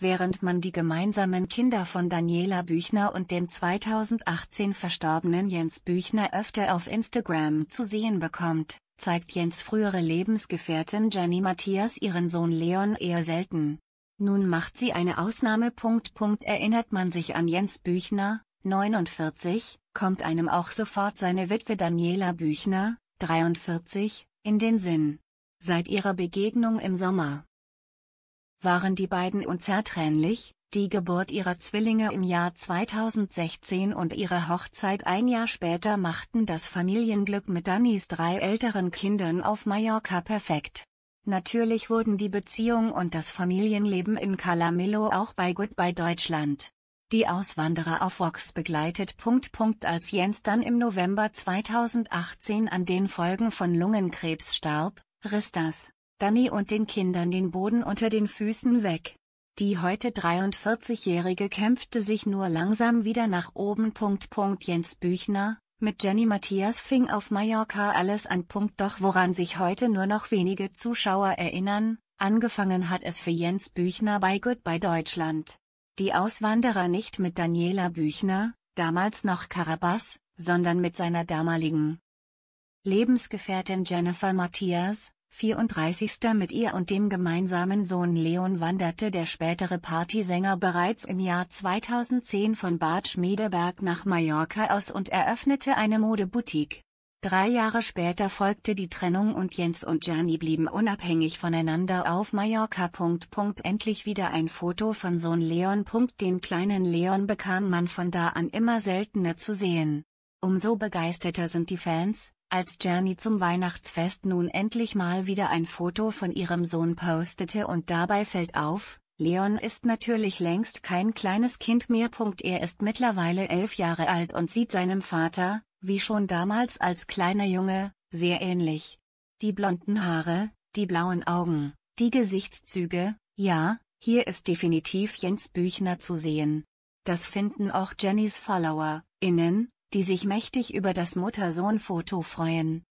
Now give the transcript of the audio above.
während man die gemeinsamen Kinder von Daniela Büchner und dem 2018 verstorbenen Jens Büchner öfter auf Instagram zu sehen bekommt, zeigt Jens frühere Lebensgefährtin Jenny Matthias ihren Sohn Leon eher selten. Nun macht sie eine Ausnahme. erinnert man sich an Jens Büchner, 49, kommt einem auch sofort seine Witwe Daniela Büchner, 43, in den Sinn. Seit ihrer Begegnung im Sommer waren die beiden unzertrennlich, die Geburt ihrer Zwillinge im Jahr 2016 und ihre Hochzeit ein Jahr später machten das Familienglück mit Dannys drei älteren Kindern auf Mallorca perfekt. Natürlich wurden die Beziehung und das Familienleben in Calamillo auch bei Goodbye Deutschland. Die Auswanderer auf Vox begleitet. Punkt, Punkt, Als Jens dann im November 2018 an den Folgen von Lungenkrebs starb, riss das, Danny und den Kindern den Boden unter den Füßen weg. Die heute 43-Jährige kämpfte sich nur langsam wieder nach oben. Jens Büchner, mit Jenny Matthias fing auf Mallorca alles an. Doch woran sich heute nur noch wenige Zuschauer erinnern, angefangen hat es für Jens Büchner bei Goodbye Deutschland. Die Auswanderer nicht mit Daniela Büchner, damals noch Carabas, sondern mit seiner damaligen Lebensgefährtin Jennifer Matthias, 34. Mit ihr und dem gemeinsamen Sohn Leon wanderte der spätere Partysänger bereits im Jahr 2010 von Bad Schmiedeberg nach Mallorca aus und eröffnete eine Modeboutique. Drei Jahre später folgte die Trennung und Jens und Gianni blieben unabhängig voneinander auf Mallorca. Endlich wieder ein Foto von Sohn Leon. Den kleinen Leon bekam man von da an immer seltener zu sehen. Umso begeisterter sind die Fans, als Jenny zum Weihnachtsfest nun endlich mal wieder ein Foto von ihrem Sohn postete und dabei fällt auf, Leon ist natürlich längst kein kleines Kind mehr. Er ist mittlerweile elf Jahre alt und sieht seinem Vater, wie schon damals als kleiner Junge, sehr ähnlich. Die blonden Haare, die blauen Augen, die Gesichtszüge, ja, hier ist definitiv Jens Büchner zu sehen. Das finden auch Jennys Follower, innen, die sich mächtig über das Mutter-Sohn-Foto freuen.